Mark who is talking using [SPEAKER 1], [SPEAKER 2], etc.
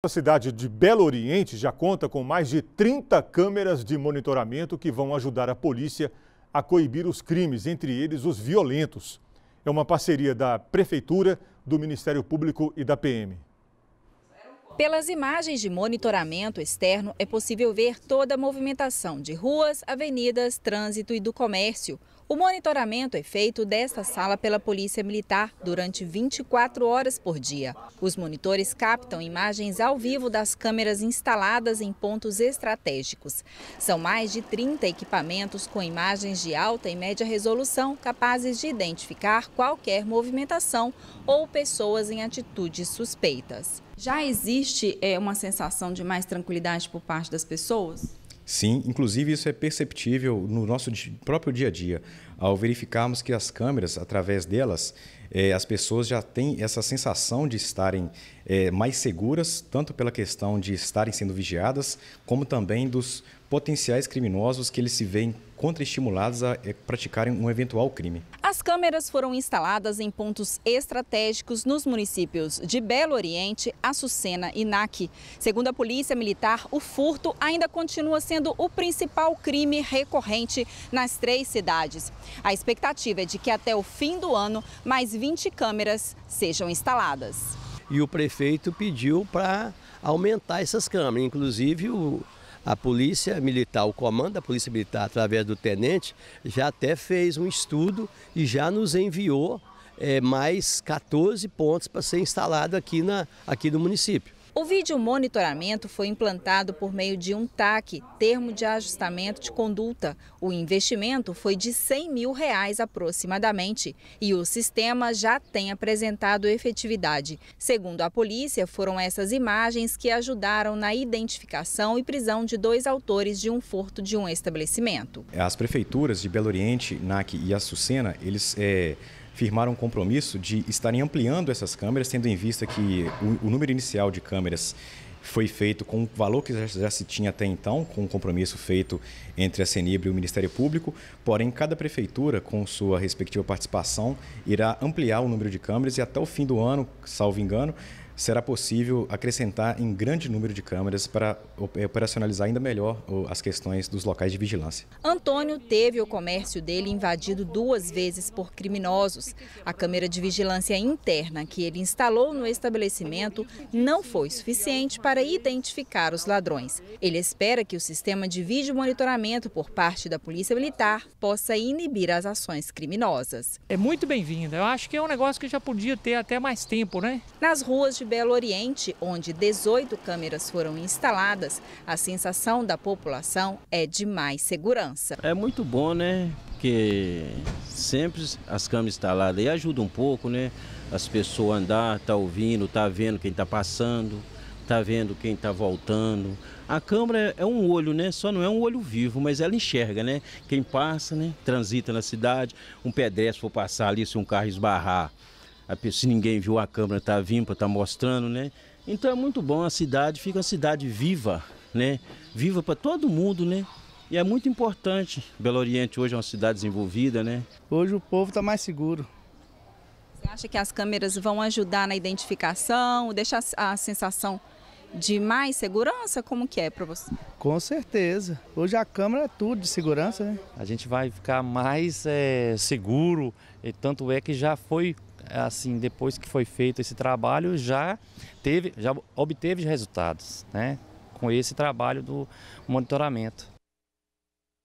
[SPEAKER 1] A cidade de Belo Oriente já conta com mais de 30 câmeras de monitoramento que vão ajudar a polícia a coibir os crimes, entre eles os violentos. É uma parceria da Prefeitura, do Ministério Público e da PM.
[SPEAKER 2] Pelas imagens de monitoramento externo, é possível ver toda a movimentação de ruas, avenidas, trânsito e do comércio. O monitoramento é feito desta sala pela Polícia Militar durante 24 horas por dia. Os monitores captam imagens ao vivo das câmeras instaladas em pontos estratégicos. São mais de 30 equipamentos com imagens de alta e média resolução capazes de identificar qualquer movimentação ou pessoas em atitudes suspeitas. Já existe é, uma sensação de mais tranquilidade por parte das pessoas?
[SPEAKER 1] Sim, inclusive isso é perceptível no nosso próprio dia a dia, ao verificarmos que as câmeras, através delas, é, as pessoas já têm essa sensação de estarem é, mais seguras, tanto pela questão de estarem sendo vigiadas, como também dos potenciais criminosos que eles se veem contraestimulados a é, praticarem um eventual crime.
[SPEAKER 2] As câmeras foram instaladas em pontos estratégicos nos municípios de Belo Oriente, Açucena e NAC. Segundo a Polícia Militar, o furto ainda continua sendo o principal crime recorrente nas três cidades. A expectativa é de que até o fim do ano, mais 20 câmeras sejam instaladas.
[SPEAKER 1] E o prefeito pediu para aumentar essas câmeras, inclusive o, a polícia militar, o comando da polícia militar, através do tenente, já até fez um estudo e já nos enviou é, mais 14 pontos para ser instalado aqui, na, aqui no município.
[SPEAKER 2] O vídeo monitoramento foi implantado por meio de um TAC, Termo de Ajustamento de Conduta. O investimento foi de 100 mil reais aproximadamente e o sistema já tem apresentado efetividade. Segundo a polícia, foram essas imagens que ajudaram na identificação e prisão de dois autores de um furto de um estabelecimento.
[SPEAKER 1] As prefeituras de Belo Oriente, NAC e Açucena, eles... É firmaram um compromisso de estarem ampliando essas câmeras, tendo em vista que o, o número inicial de câmeras foi feito com o valor que já, se tinha até então, com o um compromisso feito entre a CENIBRE e o Ministério Público, porém cada prefeitura, com sua respectiva participação, irá ampliar o número de câmeras e até o fim do ano, salvo engano, será possível acrescentar em grande número de câmeras para eh, operacionalizar ainda melhor as questões dos locais de vigilância.
[SPEAKER 2] Antônio teve o comércio dele invadido duas vezes por criminosos. A câmera de vigilância interna que ele instalou no estabelecimento não foi suficiente para identificar os ladrões. Ele espera que o sistema de vídeo monitoramento por parte da Polícia Militar possa inibir as ações criminosas. É muito bem-vinda. Eu acho que é um negócio que já podia ter até mais tempo, né? Nas ruas de Belo Oriente, onde 18 câmeras foram instaladas, a sensação da população é de mais segurança.
[SPEAKER 3] É muito bom, né? Porque sempre as câmeras instaladas aí ajudam um pouco, né? As pessoas andar, tá ouvindo, tá vendo quem tá passando, tá vendo quem tá voltando. A câmera é um olho, né? Só não é um olho vivo, mas ela enxerga, né? Quem passa, né? Transita na cidade, um pedestre for passar ali, se um carro esbarrar, se ninguém viu a câmera, está vindo para estar tá mostrando, né? Então é muito bom a cidade, fica uma cidade viva, né? Viva para todo mundo, né? E é muito importante. Belo Oriente hoje é uma cidade desenvolvida, né? Hoje o povo está mais seguro.
[SPEAKER 2] Você acha que as câmeras vão ajudar na identificação, deixar a sensação de mais segurança? Como que é para você?
[SPEAKER 3] Com certeza. Hoje a câmera é tudo de segurança, né? A gente vai ficar mais é, seguro, e tanto é que já foi assim, depois que foi feito esse trabalho, já teve, já obteve resultados, né? Com esse trabalho do monitoramento.